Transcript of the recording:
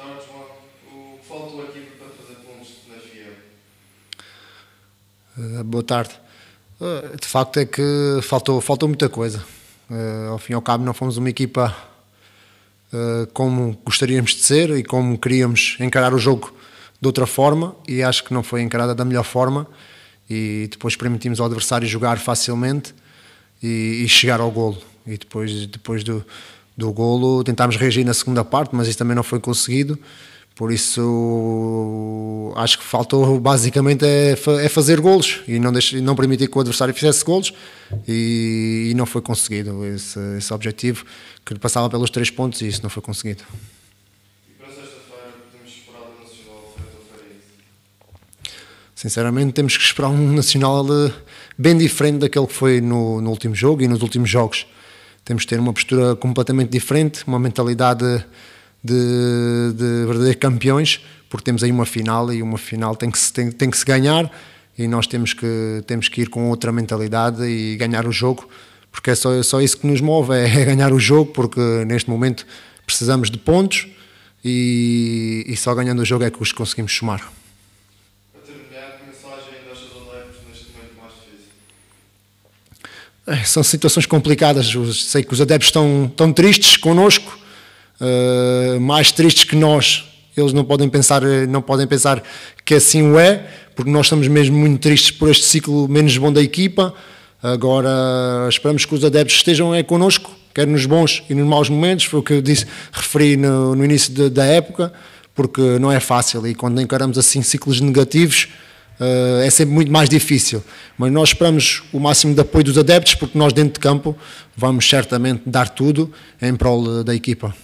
tarde, João, o que faltou aqui para fazer pontos na FIA? Uh, boa tarde. Uh, de facto é que faltou, faltou muita coisa. Uh, ao fim e ao cabo não fomos uma equipa eh, como gostaríamos de ser e como queríamos encarar o jogo de outra forma e acho que não foi encarada da melhor forma e depois permitimos ao adversário jogar facilmente e, e chegar ao golo e depois, depois do, do golo. Tentámos reagir na segunda parte, mas isso também não foi conseguido. Por isso, acho que faltou basicamente é, é fazer golos e não, deixe, não permitir que o adversário fizesse golos e, e não foi conseguido esse, esse objetivo que passava pelos três pontos e isso não foi conseguido. Sinceramente, temos que esperar um Nacional eh, bem diferente daquele que foi no, no último jogo e nos últimos jogos temos de ter uma postura completamente diferente, uma mentalidade de, de verdadeiros campeões, porque temos aí uma final e uma final tem que se, tem, tem que se ganhar e nós temos que, temos que ir com outra mentalidade e ganhar o jogo, porque é só, só isso que nos move, é, ganhar o jogo, porque neste momento precisamos de pontos e, e só ganhando o jogo é que os conseguimos somar. É, são situações complicadas. Eu sei que os adeptos estão, tristes connosco, uh, mais tristes que nós. Eles não podem pensar, eh, não podem pensar que assim o é, porque nós estamos mesmo muito tristes por este ciclo menos bom da equipa. Agora esperamos que os adeptos estejam é, connosco, quer nos bons e nos maus momentos, foi o que eu disse, referi no, no início de, da época, porque não é fácil e quando encaramos assim ciclos negativos eh, é sempre muito mais difícil. Mas nós esperamos o máximo de apoio dos adeptos, porque nós, dentro de campo, vamos certamente dar tudo em prol eh, da equipa.